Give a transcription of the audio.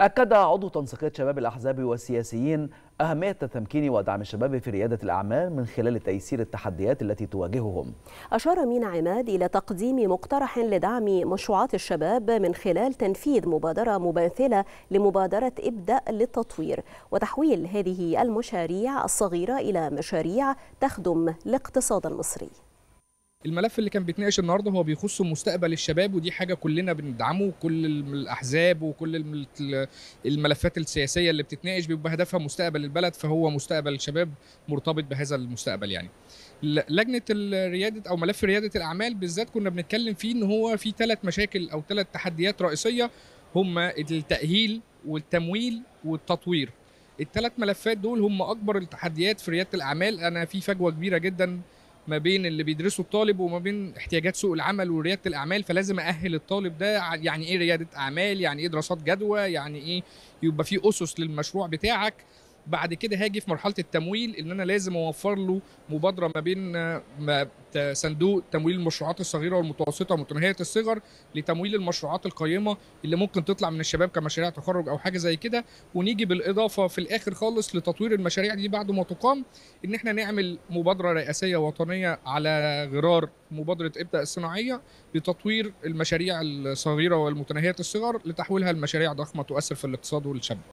أكد عضو تنسيقات شباب الأحزاب والسياسيين أهمية تمكين ودعم الشباب في ريادة الأعمال من خلال تيسير التحديات التي تواجههم. أشار مينا عماد إلى تقديم مقترح لدعم مشروعات الشباب من خلال تنفيذ مبادرة مماثلة لمبادرة ابدأ للتطوير وتحويل هذه المشاريع الصغيرة إلى مشاريع تخدم الاقتصاد المصري. الملف اللي كان بيتناقش النهارده هو بيخص مستقبل الشباب ودي حاجه كلنا بندعمه كل الاحزاب وكل الملفات السياسيه اللي بتتناقش بيبقى هدفها مستقبل البلد فهو مستقبل الشباب مرتبط بهذا المستقبل يعني لجنه رياده او ملف رياده الاعمال بالذات كنا بنتكلم فيه ان هو في ثلاث مشاكل او ثلاث تحديات رئيسيه هما التاهيل والتمويل والتطوير الثلاث ملفات دول هم اكبر التحديات في رياده الاعمال انا في فجوه كبيره جدا ما بين اللي بيدرسه الطالب وما بين احتياجات سوق العمل ورياده الاعمال فلازم ااهل الطالب ده يعني ايه رياده اعمال يعني ايه دراسات جدوى يعني ايه يبقى في اسس للمشروع بتاعك بعد كده هاجي في مرحله التمويل ان انا لازم اوفر له مبادره ما بين صندوق تمويل المشروعات الصغيره والمتوسطه ومتناهيه الصغر لتمويل المشروعات القيمه اللي ممكن تطلع من الشباب كمشاريع تخرج او حاجه زي كده ونيجي بالاضافه في الاخر خالص لتطوير المشاريع دي بعد ما تقام ان احنا نعمل مبادره رئاسيه وطنيه على غرار مبادره ابدا الصناعيه لتطوير المشاريع الصغيره والمتناهيه الصغر لتحويلها لمشاريع ضخمه تؤثر في الاقتصاد والشباب